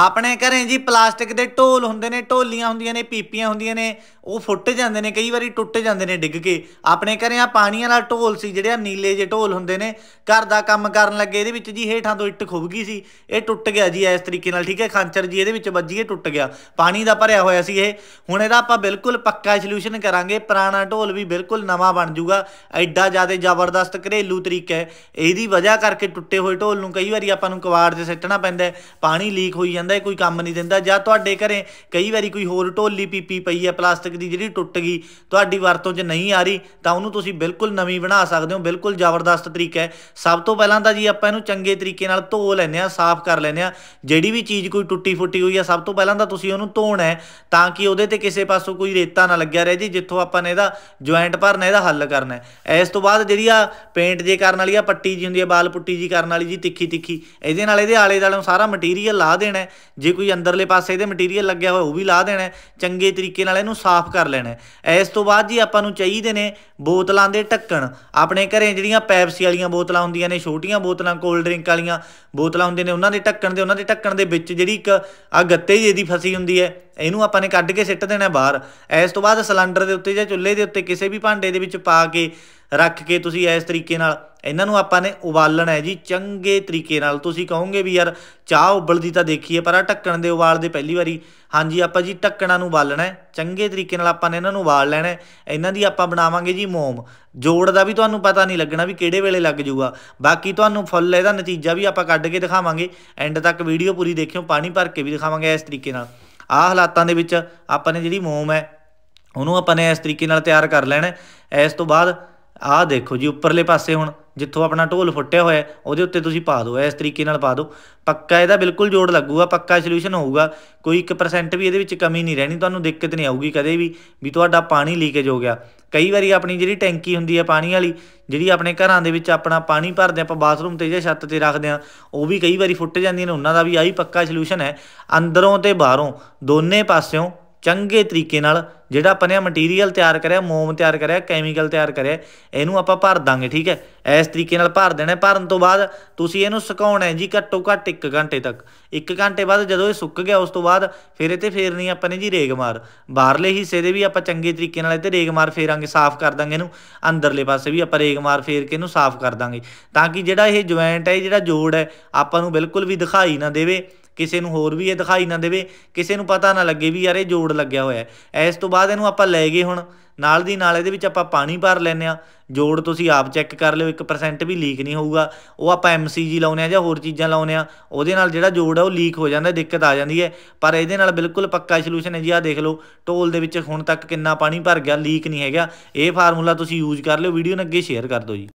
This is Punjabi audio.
ਆਪਣੇ ਘਰੇ ਜੀ ਪਲਾਸਟਿਕ ਦੇ ਢੋਲ ਹੁੰਦੇ ਨੇ ਢੋਲੀਆਂ ਹੁੰਦੀਆਂ ਨੇ ਪੀਪੀਆਂ ਹੁੰਦੀਆਂ ਨੇ ਉਹ ਫੁੱਟ ਜਾਂਦੇ ਨੇ ਕਈ ਵਾਰੀ ਟੁੱਟ ਜਾਂਦੇ ਨੇ ਡਿੱਗ ਕੇ ਆਪਣੇ ਘਰੇ ਆ ਪਾਣੀ ਵਾਲਾ ਢੋਲ ਸੀ ਜਿਹੜੇ ਆ ਨੀਲੇ ਜੇ ਢੋਲ ਹੁੰਦੇ ਨੇ ਘਰ ਦਾ ਕੰਮ ਕਰਨ ਲੱਗੇ ਇਹਦੇ ਵਿੱਚ ਜੀ ਹੇਠਾਂ ਤੋਂ ਇੱਟ ਖੁੱਭ ਗਈ ਸੀ ਇਹ ਟੁੱਟ ਗਿਆ ਜੀ ਇਸ ਤਰੀਕੇ ਨਾਲ ਠੀਕ ਹੈ ਖਾਂਚਰ ਜੀ ਇਹਦੇ ਵਿੱਚ ਵੱਜੀ ਇਹ ਟੁੱਟ ਗਿਆ ਪਾਣੀ ਦਾ ਭਰਿਆ ਹੋਇਆ ਸੀ ਇਹ ਹੁਣ ਇਹਦਾ ਆਪਾਂ ਬਿਲਕੁਲ ਪੱਕਾ ਸੋਲੂਸ਼ਨ ਕਰਾਂਗੇ ਪੁਰਾਣਾ ਢੋਲ ਵੀ ਬਿਲਕੁਲ ਨਵਾਂ ਬਣ ਜਾਊਗਾ ਐਡਾ ਜ਼ਿਆਦਾ ਜ਼ਬਰਦਸਤ ਘਰੇਲੂ ਤਰੀਕਾ ਹੈ ਇਹਦੀ ਵਜ੍ਹਾ ਕਰਕੇ ਟੁੱਟੇ ਹੋਏ ਢੋਲ ਨੂੰ ਕਈ ਵਾਰੀ ਆਪਾਂ ਨੂੰ ਕਵਾੜ 'ਚ ਸੱਟਣਾ ਪੈਂਦਾ ਪਾਣੀ ਲੀਕ ਹੋਈ ਜਾਂਦਾ ਇਹ ਕੋਈ ਕੰਮ ਨਹੀਂ ਦਿੰਦਾ ਜਾਂ ਤੁਹਾਡੇ ਘਰੇ ਕਈ ਵਾਰੀ ਕੋਈ ਹੋਰ ਢੋਲੀ ਪੀਪੀ ਪਈ ਹੈ ਪਲਾਸਟਿਕ ਦੀ ਜਿਹੜੀ ਟੁੱਟ ਗਈ ਤੁਹਾਡੀ ਵਰਤੋਂ 'ਚ ਨਹੀਂ ਆ ਰਹੀ ਤਾਂ ਉਹਨੂੰ ਤੁਸੀਂ ਬਿਲਕੁਲ ਨਵੀਂ ਬਣਾ ਸਕਦੇ ਹੋ ਬਿਲਕੁਲ ਜ਼ਬਰਦਸਤ ਤਰੀਕਾ ਹੈ ਸਭ ਤੋਂ ਪਹਿਲਾਂ ਤਾਂ ਜੀ ਆਪਾਂ ਇਹਨੂੰ ਚੰਗੇ ਤਰੀਕੇ ਨਾਲ ਧੋ ਲੈਨੇ ਆ ਸਾਫ਼ ਕਰ ਲੈਨੇ ਆ ਜਿਹੜੀ ਵੀ ਚੀਜ਼ ਕੋਈ ਟੁੱਟੀ ਫੁੱਟੀ ਹੋਈ ਆ ਸਭ ਤੋਂ ਪਹਿਲਾਂ ਤਾਂ ਤੁਸੀਂ ਉਹਨੂੰ ਧੋਣਾ ਹੈ ਤਾਂ ਕਿ ਉਹਦੇ ਤੇ ਕਿਸੇ ਪਾਸੋਂ ਕੋਈ ਰੇਤਾ ਨਾ ਲੱਗਿਆ ਰਹੇ ਜੀ ਜਿੱਥੋਂ ਆਪਾਂ ਨੇ ਇਹਦਾ ਜੁਆਇੰਟ ਭਰਨਾ ਇਹਦਾ ਹੱਲ ਕਰਨਾ ਹੈ ਇਸ ਤੋਂ ਬਾਅਦ ਜਿਹੜੀ ਆ ਪੇਂਟ ਜੇ ਕਰਨ ਵਾਲੀ ਆ ਪੱਟੀ ਜੀ ਹੁੰਦੀ ਆ ਬਾਲ ਪੁੱਟੀ ਜੀ ਕਰਨ ਵਾਲੀ ਜੀ ਤਿੱਖੀ ਤਿੱਖੀ ਇਹਦੇ ਨਾਲ ਇਹਦੇ ਆਲੇ ਦਾਲੇ ਨੂੰ ਸਾਰਾ ਮਟੀਰੀਅਲ ਲਾ ਦੇਣਾ ਜੇ ਕੋਈ ਅੰਦਰਲੇ ਪਾਸੇ ਇਹਦੇ ਮਟੀਰੀਅਲ ਲੱਗਿਆ ਹੋਇਆ ਉਹ ਵੀ ਲਾ ਦੇਣਾ ਚੰਗੇ ਤਰੀਕੇ ਨਾਲ ਇਹਨੂੰ ਸਾਫ਼ ਕਰ ਲੈਣਾ ਇਸ ਤੋਂ ਬਾਅਦ ਜੀ ਆਪਾਂ ਨੂੰ ਚਾਹੀਦੇ ਨੇ ਬੋਤਲਾਂ ਦੇ ਢੱਕਣ ਆਪਣੇ ਘਰੇ ਜਿਹੜੀਆਂ ਪੈਪਸੀ ਵਾਲੀਆਂ ਬੋਤਲਾਂ ਹੁੰਦੀਆਂ ਨੇ ਛੋਟੀਆਂ ਬੋਤਲਾਂ ਕੋਲਡ ਡਰਿੰਕ ਵਾਲੀਆਂ ਬੋਤਲਾਂ ਹੁੰਦੀਆਂ ਨੇ ਉਹਨਾਂ ਦੇ ਢੱਕਣ ਦੇ ਉਹਨਾਂ ਦੇ ਢੱਕਣ ਦੇ ਵਿੱਚ ਜਿਹੜੀ ਇੱਕ ਆ ਗੱਤੇ ਜੇ ਦੀ ਫਸੀ ਹੁੰਦੀ ਹੈ ਇਹਨੂੰ ਆਪਾਂ ਨੇ ਕੱਢ ਕੇ ਸਿੱਟ ਦੇਣਾ ਬਾਹਰ ਇਸ ਤੋਂ ਬਾਅਦ ਸਿਲੰਡਰ ਦੇ ਉੱਤੇ ਜਾਂ ਚੁੱਲ੍ਹੇ ਦੇ ਉੱਤੇ ਕਿਸੇ ਵੀ ਭਾਂਡੇ ਦੇ ਵਿੱਚ ਪਾ ਕੇ ਰੱਖ ਕੇ ਤੁਸੀਂ ਇਸ ਤਰੀਕੇ ਨਾਲ ਇਹਨਾਂ ਨੂੰ ਆਪਾਂ ਨੇ ਉਬਾਲਣਾ ਹੈ ਜੀ ਚੰਗੇ ਤਰੀਕੇ ਨਾਲ ਤੁਸੀਂ ਕਹੋਗੇ ਵੀ ਯਾਰ ਚਾਹ ਉਬਲਦੀ ਤਾਂ ਦੇਖੀਏ ਪਰ ਆ ਢੱਕਣ ਦੇ ਉਬਾਲਦੇ ਪਹਿਲੀ ਵਾਰੀ ਹਾਂਜੀ ਆਪਾਂ ਜੀ ਢੱਕਣਾ ਨੂੰ ਉਬਾਲਣਾ ਹੈ ਚੰਗੇ ਤਰੀਕੇ ਨਾਲ ਆਪਾਂ ਨੇ ਇਹਨਾਂ ਨੂੰ ਉਬਾਲ ਲੈਣਾ ਹੈ ਇਹਨਾਂ ਦੀ ਆਪਾਂ ਬਣਾਵਾਂਗੇ ਜੀ ਮੋਮ ਜੋੜ ਦਾ ਵੀ ਤੁਹਾਨੂੰ ਪਤਾ ਨਹੀਂ ਲੱਗਣਾ ਵੀ ਕਿਹੜੇ ਵੇਲੇ ਲੱਗ ਜਾਊਗਾ ਬਾਕੀ ਤੁਹਾਨੂੰ ਫੁੱਲ ਇਹਦਾ ਨਤੀਜਾ ਵੀ ਆਪਾਂ ਕੱਢ ਕੇ ਦਿਖਾਵਾਂਗੇ ਐਂਡ ਤੱਕ ਵੀਡੀਓ ਪੂਰੀ ਦੇਖਿਓ ਪਾਣੀ ਭਰ ਕੇ ਵੀ ਦਿਖਾਵਾਂਗੇ ਇਸ ਤਰੀਕੇ ਨਾਲ ਆਹ ਹਾਲਾਤਾਂ ਦੇ ਵਿੱਚ ਆਪਾਂ ਨੇ ਜਿਹੜੀ ਮੋਮ ਹੈ ਉਹਨੂੰ ਆਪਾਂ ਨੇ ਇਸ ਤਰੀਕੇ ਨਾਲ ਤਿਆਰ ਕਰ ਲੈਣਾ ਇਸ ਤੋਂ ਬਾਅਦ ਆਹ ਦੇਖੋ ਜੀ ਉੱਪਰਲੇ ਪਾਸੇ ਹੁਣ ਜਿੱਥੋਂ ਆਪਣਾ ਢੋਲ ਫੁੱਟਿਆ ਹੋਇਆ ਉਹਦੇ ਉੱਤੇ ਤੁਸੀਂ ਪਾ ਦਿਓ ਇਸ ਤਰੀਕੇ ਨਾਲ ਪਾ ਦਿਓ ਪੱਕਾ ਇਹਦਾ ਬਿਲਕੁਲ ਜੋੜ ਲੱਗੂਗਾ ਪੱਕਾ ਸੋਲੂਸ਼ਨ ਹੋਊਗਾ ਕੋਈ 1% ਵੀ ਇਹਦੇ ਵਿੱਚ ਕਮੀ ਨਹੀਂ ਰਹਿਣੀ ਤੁਹਾਨੂੰ ਦਿੱਕਤ ਨਹੀਂ ਆਊਗੀ ਕਦੇ ਵੀ ਵੀ ਤੁਹਾਡਾ ਪਾਣੀ ਲੀਕੇਜ ਹੋ ਗਿਆ ਕਈ ਵਾਰੀ ਆਪਣੀ ਜਿਹੜੀ ਟੈਂਕੀ ਹੁੰਦੀ ਹੈ ਪਾਣੀ ਵਾਲੀ ਜਿਹੜੀ ਆਪਣੇ ਘਰਾਂ ਦੇ ਵਿੱਚ ਆਪਣਾ ਪਾਣੀ ਭਰਦੇ ਆਪਾਂ ਬਾਥਰੂਮ ਤੇ ਜਾਂ ਛੱਤ ਤੇ ਰੱਖਦੇ ਆ ਉਹ ਵੀ ਕਈ ਵਾਰੀ ਫੁੱਟ ਜਾਂਦੀਆਂ ਨੇ ਉਹਨਾਂ ਦਾ ਵੀ ਆਹੀ ਪੱਕਾ ਸੋਲੂਸ਼ਨ ਹੈ ਅੰਦਰੋਂ ਤੇ ਬਾਹਰੋਂ ਦੋਨੇ ਪਾਸਿਓਂ ਚੰਗੇ ਤਰੀਕੇ ਨਾਲ ਜਿਹੜਾ ਆਪਾਂ ਨੇ ਮਟੀਰੀਅਲ ਤਿਆਰ ਕਰਿਆ ਮੋਮ ਤਿਆਰ ਕਰਿਆ ਕੈਮੀਕਲ ਤਿਆਰ ਕਰਿਆ ਇਹਨੂੰ ਆਪਾਂ ਭਰ ਦਾਂਗੇ ਠੀਕ ਹੈ ਇਸ ਤਰੀਕੇ ਨਾਲ ਭਰ ਦੇਣਾ ਭਰਨ ਤੋਂ ਬਾਅਦ ਤੁਸੀਂ ਇਹਨੂੰ ਸੁਕਾਉਣਾ ਹੈ ਜੀ ਘੱਟੋ ਘੱਟ 1 ਘੰਟੇ ਤੱਕ 1 ਘੰਟੇ ਬਾਅਦ ਜਦੋਂ ਇਹ ਸੁੱਕ ਗਿਆ ਉਸ ਤੋਂ ਬਾਅਦ ਫਿਰ ਇਹ ਤੇ ਫੇਰਨੀ ਆਪਾਂ ਨੇ ਜੀ ਰੇਗਮਾਰ ਬਾਹਰਲੇ ਹਿੱਸੇ ਦੇ ਵੀ ਆਪਾਂ ਚੰਗੇ ਤਰੀਕੇ ਨਾਲ ਇਹ ਤੇ ਫੇਰਾਂਗੇ ਸਾਫ਼ ਕਰ ਦਾਂਗੇ ਇਹਨੂੰ ਅੰਦਰਲੇ ਪਾਸੇ ਵੀ ਆਪਾਂ ਰੇਗਮਾਰ ਫੇਰ ਕੇ ਇਹਨੂੰ ਸਾਫ਼ ਕਰ ਦਾਂਗੇ ਤਾਂ ਕਿ ਜਿਹੜਾ ਇਹ ਜੁਆਇੰਟ ਹੈ ਜਿਹੜਾ ਜੋੜ ਹੈ ਆਪਾਂ ਨੂੰ ਬਿਲਕੁਲ ਵੀ ਦਿਖਾਈ ਨਾ ਦੇਵੇ ਕਿਸੇ ਨੂੰ ਹੋਰ ਵੀ ਇਹ ਦਿਖਾਈ ਨਾ ਦੇਵੇ ਕਿਸੇ ਨੂੰ ਪਤਾ ਨਾ ਲੱਗੇ ਵੀ ਯਾਰ ਇਹ ਜੋੜ ਲੱਗਿਆ ਹੋਇਆ ਐ ਇਸ ਤੋਂ ਬਾਅਦ ਇਹਨੂੰ ਆਪਾਂ ਲੈ ਗਏ ਹੁਣ ਨਾਲ ਦੀ ਨਾਲ ਇਹਦੇ ਵਿੱਚ ਆਪਾਂ ਪਾਣੀ ਭਰ ਲੈਨੇ ਆ ਜੋੜ ਤੁਸੀਂ ਆਪ ਚੈੱਕ ਕਰ ਲਿਓ 1% ਵੀ ਲੀਕ ਨਹੀਂ ਹੋਊਗਾ ਉਹ ਆਪਾਂ ਐਮਸੀਜੀ ਲਾਉਨੇ ਆ ਜਾਂ ਹੋਰ ਚੀਜ਼ਾਂ ਲਾਉਨੇ ਆ ਉਹਦੇ ਨਾਲ ਜਿਹੜਾ ਜੋੜ ਆ ਉਹ ਲੀਕ ਹੋ ਜਾਂਦਾ ਦਿੱਕਤ ਆ ਜਾਂਦੀ ਹੈ ਪਰ ਇਹਦੇ ਨਾਲ ਬਿਲਕੁਲ ਪੱਕਾ ਸੋਲੂਸ਼ਨ ਹੈ ਜੀ ਆ ਦੇਖ ਲਓ ਢੋਲ ਦੇ ਵਿੱਚ ਹੁਣ ਤੱਕ ਕਿੰਨਾ ਪਾਣੀ ਭਰ ਗਿਆ ਲੀਕ ਨਹੀਂ ਹੈਗਾ ਇਹ ਫਾਰਮੂਲਾ ਤੁਸੀਂ ਯੂਜ਼ ਕਰ ਲਿਓ ਵੀਡੀਓ ਨੂੰ ਅੱਗੇ ਸ਼ੇਅਰ ਕਰ ਦਿਓ ਜੀ